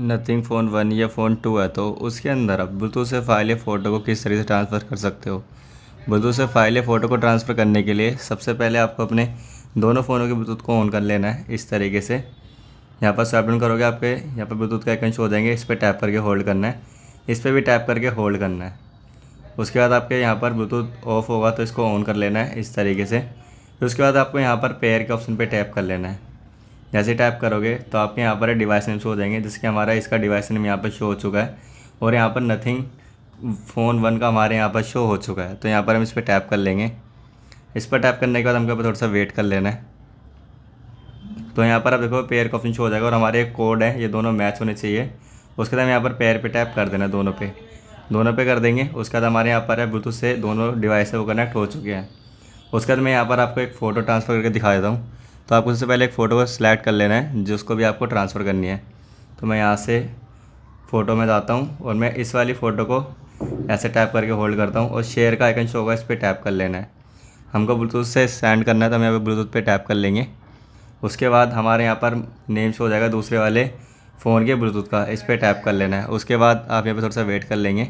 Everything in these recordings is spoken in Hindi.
नथिंग फ़ोन वन या फ़ोन टू है तो उसके अंदर आप ब्लूटूथ से फाइल या फ़ोटो को किस तरीके से ट्रांसफ़र कर सकते हो ब्लूटूथ से फाइल या फ़ोटो को ट्रांसफ़र करने के लिए सबसे पहले आपको अपने दोनों फ़ोनों के ब्लूटूथ को ऑन कर लेना है इस तरीके से यहाँ पर स्वैपन करोगे आपके यहाँ पर ब्लूटूथ का आइकन शो जाएंगे इस पर टैप करके होल्ड करना है इस पर भी टैप करके होल्ड करना है उसके बाद आपके यहाँ पर ब्लूटूथ ऑफ होगा तो इसको ऑन कर लेना है इस तरीके से फिर उसके बाद आपको यहाँ पर पेयर के ऑप्शन पर टैप कर लेना है जैसे टाइप करोगे तो आपके यहाँ पर डिवाइस नेम शो हो जाएंगे जैसे कि हमारा इसका डिवाइस नेम यहाँ पर शो हो चुका है और यहाँ पर नथिंग फ़ोन वन का हमारे यहाँ पर शो हो चुका है तो यहाँ पर हम इस पर टैप कर लेंगे इस पर टैप करने के बाद हमको थोड़ा सा वेट कर लेना है तो यहाँ पर आप देखो पेयर का ऑप्शन शो हो जाएगा और हमारे एक कोड है ये दोनों मैच होने चाहिए उसके बाद हम यहाँ पर पेयर पे टैप कर देना दोनों पे दोनों पे कर देंगे उसके बाद हमारे यहाँ पर है ब्लूटूथ से दोनों डिवाइस है वो कनेक्ट हो चुके हैं उसके बाद मैं यहाँ पर आपको एक फ़ोटो ट्रांसफ़र करके दिखा देता हूँ तो आपको सबसे पहले एक फ़ोटो को सिलेक्ट कर लेना है जिसको भी आपको ट्रांसफ़र करनी है तो मैं यहाँ से फ़ोटो में जाता हूँ और मैं इस वाली फ़ोटो को ऐसे टैप करके होल्ड करता हूँ और शेयर का आइकन शो होगा इस पर टैप कर लेना है हमको ब्लूटूथ से सेंड करना है तो हम यहाँ पर ब्लूटूथ पे टैप कर लेंगे उसके बाद हमारे यहाँ पर नेम शो हो जाएगा दूसरे वाले फ़ोन के ब्लूटूथ का इस पर टैप कर लेना है उसके बाद आप यहाँ पर थोड़ा सा वेट कर लेंगे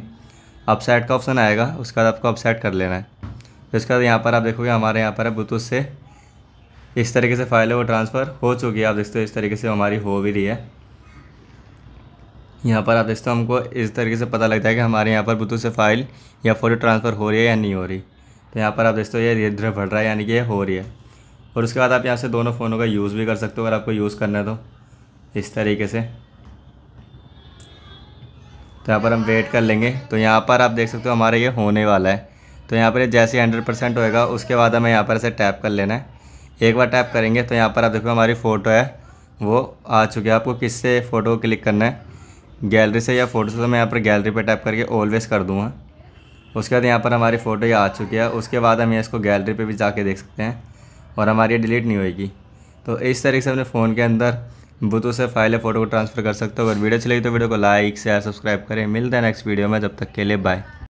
अपसाइड का ऑप्शन आएगा उसके बाद आपको अपसाइड कर लेना है तो इसके बाद यहाँ पर आप देखोगे हमारे यहाँ पर है ब्लूटूथ से इस तरीके से फाइल है वो ट्रांसफ़र हो चुकी है आप देखते हो इस तरीके से हमारी हो भी रही है यहाँ पर आप देखते हो हमको इस तरीके से पता लगता है कि हमारे यहाँ पर बुतू से फ़ाइल या फ़ोटो ट्रांसफ़र हो रही है या नहीं हो रही तो यहाँ पर आप देखते हो ये धीरे धीरे बढ़ रहा है यानी कि ये हो रही है और उसके बाद आप यहाँ से दोनों फ़ोनों का यूज़ भी कर सकते हो अगर आपको यूज़ करना है तो इस तरीके से तो यहाँ पर हम वेट कर लेंगे तो यहाँ पर आप देख सकते हो हमारा ये होने वाला है तो यहाँ पर जैसे हंड्रेड परसेंट होएगा उसके बाद हमें यहाँ पर ऐसे टैप कर लेना है एक बार टैप करेंगे तो यहाँ पर आप देखो हमारी फ़ोटो है वो आ चुकी है आपको किससे फ़ोटो क्लिक करना है गैलरी से या फ़ोटो से तो मैं यहाँ पर गैलरी पे टैप करके ऑलवेज कर दूँगा उसके बाद यहाँ पर हमारी फ़ोटो ये आ चुकी है उसके बाद हम इसको गैलरी पर भी जाके देख सकते हैं और हमारी डिलीट नहीं होएगी तो इस तरीके से अपने फ़ोन के अंदर ब्लूटूथ से फाइल फ़ोटो को ट्रांसफ़र कर सकते हो अगर वीडियो चलेगी तो वीडियो को लाइक शेयर सब्सक्राइब करें मिलते हैं नेक्स्ट वीडियो में जब तक के लिए बाय